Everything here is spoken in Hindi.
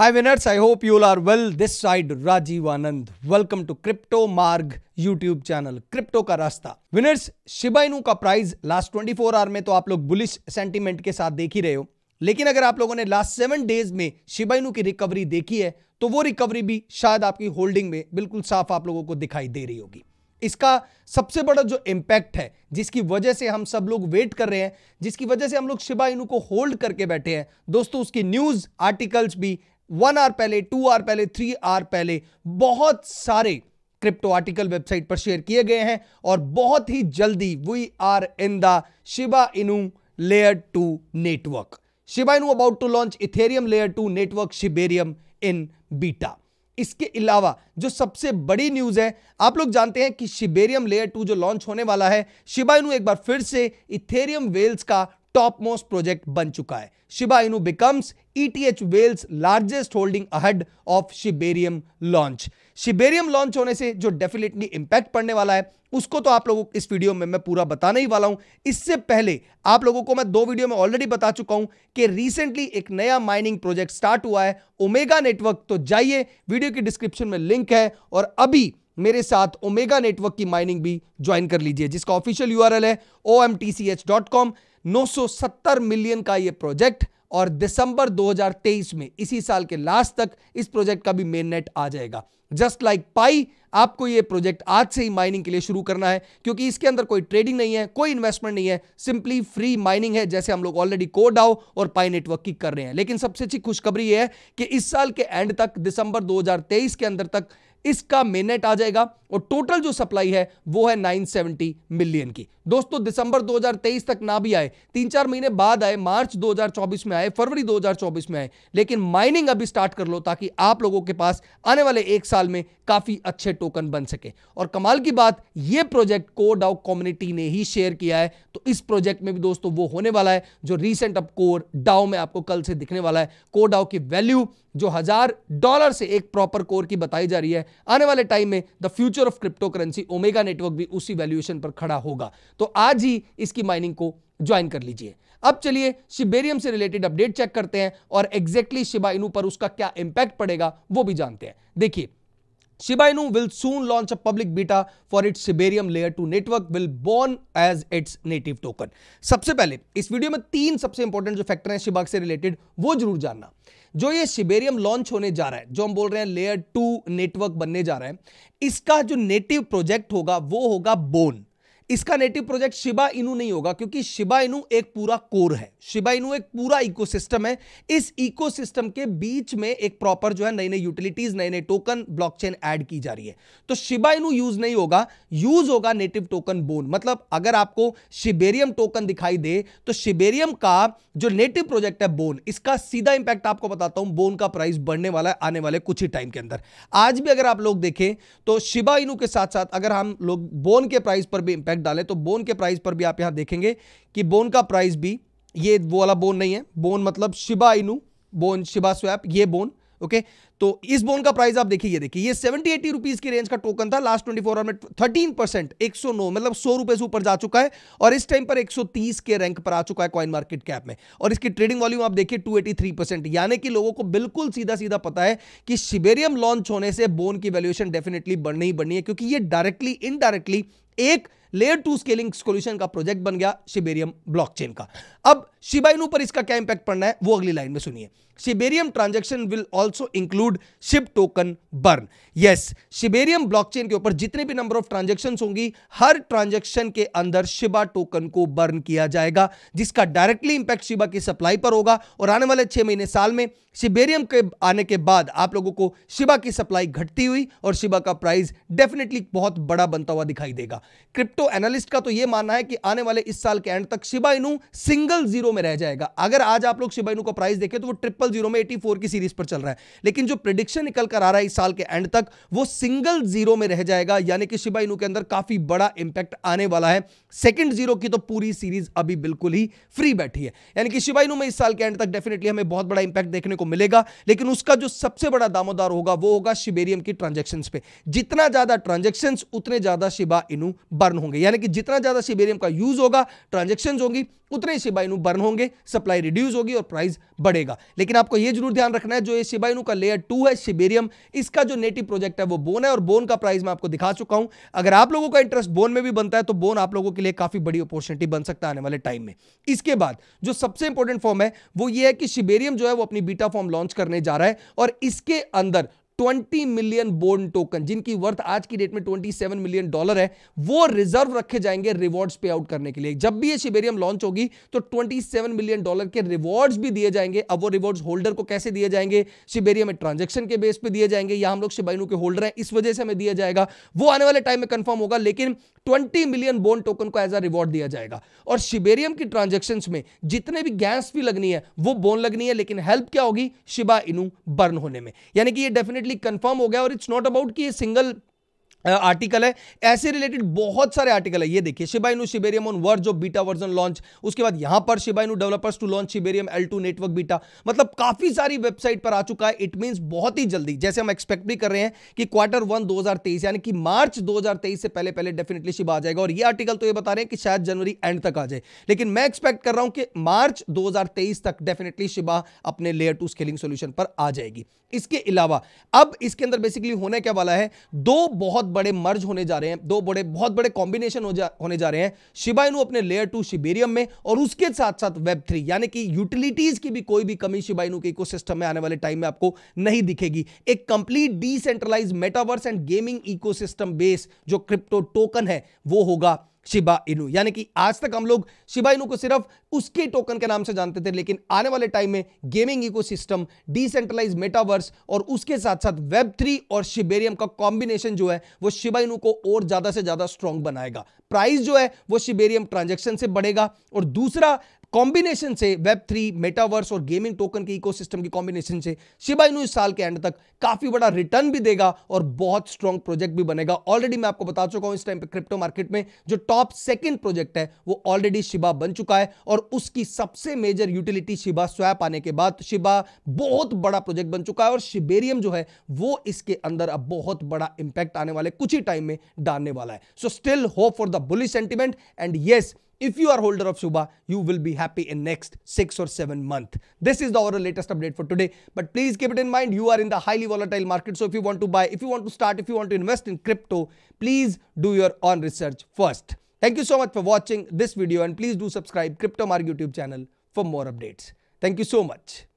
Hi winners I hope you are well this side Rajeev Anand welcome to crypto Marg YouTube channel crypto का रास्ता विनर्स शिबाइनू का प्राइस लास्ट 24 आवर में तो आप लोग बुलिश सेंटीमेंट के साथ देख ही रहे हो लेकिन अगर आप लोगों ने लास्ट सेवन डेज में शिबाइनू की रिकवरी देखी है तो वो रिकवरी भी शायद आपकी होल्डिंग में बिल्कुल साफ आप लोगों को दिखाई दे रही होगी इसका सबसे बड़ा जो इम्पैक्ट है जिसकी वजह से हम सब लोग वेट कर रहे हैं जिसकी वजह से हम लोग शिबा को होल्ड करके बैठे हैं दोस्तों उसकी न्यूज़ आर्टिकल्स भी वन आर पहले टू आर पहले थ्री आर पहले बहुत सारे क्रिप्टो आर्टिकल वेबसाइट पर शेयर किए गए हैं और बहुत ही जल्दी we are in the Shiba Inu layer two network Shiba Inu about to launch Ethereum layer two network Shibarium in beta इसके अलावा जो सबसे बड़ी न्यूज है आप लोग जानते हैं कि शिबेरियम लेयर टू जो लॉन्च होने वाला है शिबा इनू एक बार फिर से इथेरियम वेल्स का टॉप मोस्ट प्रोजेक्ट बन चुका है Shiba Inu becomes ETH whales largest holding ahead of Shibarium launch Shibarium launch होने से जो डेफिनेटली इंपैक्ट पड़ने वाला है उसको तो आप लोगों को इस वीडियो में मैं पूरा बताने ही वाला हूं इससे पहले आप लोगों को मैं दो वीडियो में ऑलरेडी बता चुका हूं कि रिसेंटली एक नया माइनिंग प्रोजेक्ट स्टार्ट हुआ है ओमेगा नेटवर्क तो जाइए वीडियो की डिस्क्रिप्शन में लिंक है और अभी मेरे साथ ओमेगा नेटवर्क की माइनिंग भी ज्वाइन कर लीजिए जिसका ऑफिशियल यूआरएल है ओ 970 मिलियन का ये प्रोजेक्ट और दिसंबर 2023 में इसी साल के लास्ट तक इस प्रोजेक्ट का भी मेन नेट आ जाएगा जस्ट लाइक पाई आपको ये प्रोजेक्ट आज से ही माइनिंग के लिए शुरू करना है क्योंकि इसके अंदर कोई ट्रेडिंग नहीं है कोई इन्वेस्टमेंट नहीं है सिंपली फ्री माइनिंग है जैसे हम लोग ऑलरेडी कोड आओ और पाई नेटवर्क की कर रहे हैं लेकिन सबसे अच्छी खुशखबरी है कि इस साल के एंड तक दिसंबर दो के अंदर तक इसका मेनेट आ जाएगा और टोटल जो सप्लाई है वो है 970 मिलियन की दोस्तों दिसंबर 2023 तक ना भी आए तीन चार महीने बाद आए मार्च 2024 में आए फरवरी 2024 में आए लेकिन माइनिंग अभी स्टार्ट कर लो ताकि आप लोगों के पास आने वाले एक साल में काफ़ी अच्छे टोकन बन सके और कमाल की बात ये प्रोजेक्ट को डाउ कम्युनिटी ने ही शेयर किया है तो इस प्रोजेक्ट में भी दोस्तों वो होने वाला है जो रिसेंट अब कोर डाउ में आपको कल से दिखने वाला है कोर डाउ की वैल्यू जो हजार डॉलर से एक प्रॉपर कोर की बताई जा रही है आने वाले टाइम में the future future of crypto currency Omega network भी उसी वैल्यूएशन पर खड़ा होगा तो आज ही इसकी माइनिंग को ज्वाइन कर लीजिए अब चलिए शिबेरियम से रिलेटेड अपडेट चेक करते हैं और एग्जैक्टली exactly शिबाइनू पर उसका क्या इंपैक्ट पड़ेगा वो भी जानते हैं देखिए Shibainu will soon launch a public beta for its Siberium Layer 2 network will born as its native token. सबसे पहले इस वीडियो में तीन सबसे इंपॉर्टेंट जो फैक्टर हैं शिबाग से रिलेटेड वो जरूर जानना जो ये सिबेरियम लॉन्च होने जा रहा है जो हम बोल रहे हैं लेयर टू नेटवर्क बनने जा रहा है इसका जो नेटिव प्रोजेक्ट होगा वो होगा बोन इसका नेटिव प्रोजेक्ट शिबा इनू नहीं होगा क्योंकि शिबा इनू एक पूरा कोर है शिबा इनू एक पूरा इकोसिस्टम है इस इकोसिस्टम के बीच में एक प्रॉपर जो है नई नई यूटिलिटीज नए नए टोकन ब्लॉकचेन ऐड की जा रही है तो शिबा इनू यूज नहीं होगा यूज होगा नेटिव टोकन बोन मतलब अगर आपको शिबेरियम टोकन दिखाई दे तो शिबेरियम का जो नेटिव प्रोजेक्ट है बोन इसका सीधा इंपैक्ट आपको बताता हूं बोन का प्राइस बढ़ने वाला है आने वाले कुछ ही टाइम के अंदर आज भी अगर आप लोग देखें तो शिबा इनू के साथ साथ अगर हम लोग बोन के प्राइस पर भी इंपैक्ट नेट डालें तो बोन के प्राइस पर भी आप यहां देखेंगे कि बोन का प्राइस भी ये वो वाला बोन नहीं है बोन मतलब Shiba Inu bone Shiba swap ये बोन ओके okay? तो इस बोन का प्राइस आप देखिए ये देखिए ये सेवेंटी एटी रुपीज की रेंज का टोकन था लास्ट 24 फोर आवर में थर्टीन परसेंट एक सौ नौ मतलब सौ रुपए से ऊपर जा चुका है और इस टाइम पर 130 के रैंक पर आ चुका है कॉइन मार्केट कैप में और इसकी ट्रेडिंग वॉल्यूम आप देखिए 283 एटी थ्री परसेंट यानी कि लोगों को बिल्कुल सीधा सीधा पता है कि शिबेरियम लॉन्च होने से बोन की वैल्यूएशन डेफिनेटली बढ़नी ही बढ़नी है क्योंकि ये डायरेक्टली इनडायरेक्टली एक लेयर टू स्केलिंग सोल्यूशन का प्रोजेक्ट बन गया शिबेरियम ब्लॉकचेन का अब शिबाइनू पर इसका क्या इंपैक्ट पड़ना है वो अगली लाइन में सुनिए Shibarium transaction will also include SHIB token burn yes Shibarium blockchain के ऊपर जितने भी नंबर ऑफ ट्रांजेक्शन होंगी हर ट्रांजेक्शन के अंदर शिबा टोकन को बर्न किया जाएगा जिसका डायरेक्टली इंपैक्ट शिबा की सप्लाई पर होगा और आने वाले छह महीने साल में शिबेरियम के आने के बाद आप लोगों को शिबा की सप्लाई घटती हुई और शिबा का प्राइस डेफिनेटली बहुत बड़ा बनता हुआ दिखाई देगा क्रिप्टो क्रिप्टो तो एनालिस्ट का तो यह मानना है कि आने वाले इस साल के एंड तक शिबाइनू सिंगल जीरो में रह जाएगा अगर आज आप लोग शिबाइनू का प्राइस देखें तो वो ट्रिपल जीरो में 84 की सीरीज पर चल रहा है लेकिन जो प्रिडिक्शन निकल कर आ रहा है इस साल के एंड तक वो सिंगल जीरो में रह जाएगा यानी कि शिबाइनू के अंदर काफी बड़ा इंपैक्ट आने वाला है सेकेंड जीरो की तो पूरी सीरीज अभी बिल्कुल ही फ्री बैठी है यानी कि शिबाइनू में इस साल के एंड तक डेफिनेटली हमें बहुत बड़ा इंपैक्ट देखने को मिलेगा लेकिन उसका जो सबसे बड़ा दामोदार होगा वो होगा शिबेरियम की ट्रांजेक्शन पे जितना ज्यादा ट्रांजेक्शन उतने ज्यादा शिबा इनू बर्न होंगे होंगे यानी कि जितना ज़्यादा सीबेरियम का यूज़ होगा ट्रांजेक्शन होंगी उतने ही सिबाइनू बर्न होंगे सप्लाई रिड्यूस होगी और प्राइस बढ़ेगा लेकिन आपको ये जरूर ध्यान रखना है जो ये सिबाइनू का लेयर टू है सिबेरियम इसका जो नेटिव प्रोजेक्ट है वो बोन है और बोन का प्राइस मैं आपको दिखा चुका हूं अगर आप लोगों का इंटरेस्ट बोन में भी बनता है तो बोन आप लोगों के लिए काफ़ी बड़ी अपॉर्चुनिटी बन सकता है आने वाले टाइम में इसके बाद जो सबसे इंपॉर्टेंट फॉर्म है वो ये है कि सिबेरियम जो है वो अपनी बीटा फॉर्म लॉन्च करने जा रहा है और इसके अंदर 20 मिलियन बोन्ड टोकन जिनकी वर्थ आज की डेट में 27 मिलियन डॉलर है वो रिजर्व रखे जाएंगे रिवॉर्ड्स पे आउट करने के लिए जब भी ये शिबेरियम लॉन्च होगी तो 27 मिलियन डॉलर के रिवॉर्ड्स भी दिए जाएंगे अब वो रिवॉर्ड्स होल्डर को कैसे दिए जाएंगे शिबेरियम में ट्रांजेक्शन के बेस पर दिए जाएंगे या हम लोग शिबाइनू के होल्डर हैं इस वजह से हमें दिया जाएगा वो आने वाले टाइम में कन्फर्म होगा लेकिन ट्वेंटी मिलियन बोन टोकन को एज अ रिवॉर्ड दिया जाएगा और शिबेरियम की ट्रांजेक्शन में जितने भी गैस भी लगनी है वो बोन लगनी है लेकिन हेल्प क्या होगी शिबा इनू बर्न होने में यानी कि ये डेफिनेटली कंफर्म हो गया और इट्स नॉट अबाउट कि ये सिंगल आर्टिकल है ऐसे रिलेटेड बहुत सारे आर्टिकल है ये देखिए शिबाइनू शिबेरियम ऑन वर्ड जो बीटा वर्जन लॉन्च उसके बाद यहां पर Shiba Inu developers to launch Shibarium L two network beta मतलब काफी सारी वेबसाइट पर आ चुका है इट मींस बहुत ही जल्दी जैसे हम एक्सपेक्ट भी कर रहे हैं कि क्वार्टर वन दो यानी कि मार्च दो से पहले पहले डेफिनेटली शिबा आ जाएगा और ये आर्टिकल तो ये बता रहे हैं कि शायद जनवरी एंड तक आ जाए लेकिन मैं एक्सपेक्ट कर रहा हूं कि मार्च दो तक डेफिनेटली शिबा अपने लेयर टू स्केलिंग सोल्यूशन पर आ जाएगी इसके अलावा अब इसके अंदर बेसिकली होने क्या वाला है दो बहुत बड़े मर्ज होने जा रहे हैं दो बड़े बहुत बड़े कॉम्बिनेशन हो जा होने जा रहे हैं शिबाइनु अपने लेयर टू शिबेरियम में और उसके साथ साथ वेब थ्री यानी कि यूटिलिटीज की भी कोई भी कमी शिबाइनु के इकोसिस्टम में आने वाले टाइम में आपको नहीं दिखेगी एक complete decentralize metaverse and gaming ecosystem base जो क्रिप्टो टोकन है वो होगा शिबा इनू यानी कि आज तक हम लोग शिबा इनू को सिर्फ उसके टोकन के नाम से जानते थे लेकिन आने वाले टाइम में गेमिंग इकोसिस्टम डिसेंट्रलाइज मेटावर्स और उसके साथ साथ वेब थ्री और शिबेरियम का कॉम्बिनेशन जो है वो शिबा इनू को और ज़्यादा से ज़्यादा स्ट्रॉन्ग बनाएगा प्राइस जो है वो शिबेरियम ट्रांजेक्शन से बढ़ेगा और दूसरा कॉम्बिनेशन से वेब थ्री मेटावर्स और गेमिंग टोकन के इकोसिस्टम के कॉम्बिनेशन से शिबा इस साल के एंड तक काफी बड़ा रिटर्न भी देगा और बहुत स्ट्रॉन्ग प्रोजेक्ट भी बनेगा ऑलरेडी मैं आपको बता चुका हूं इस टाइम पे क्रिप्टो मार्केट में जो टॉप सेकंड प्रोजेक्ट है वो ऑलरेडी शिबा बन चुका है और उसकी सबसे मेजर यूटिलिटी शिबा स्वैप आने के बाद शिबा बहुत बड़ा प्रोजेक्ट बन चुका है और शिबेरियम जो है वो इसके अंदर अब बहुत बड़ा इंपैक्ट आने वाले कुछ ही टाइम में डालने वाला है so still hope for the bullish sentiment and yes if you are holder of suba you will be happy in next 6 or 7 month. This is the our latest update for today. But please keep it in mind, you are in the highly volatile market. So if you want to buy, if you want to start, if you want to invest in crypto, please do your own research first. Thank you so much for watching this video and please do subscribe Crypto Mark YouTube channel for more updates. Thank you so much.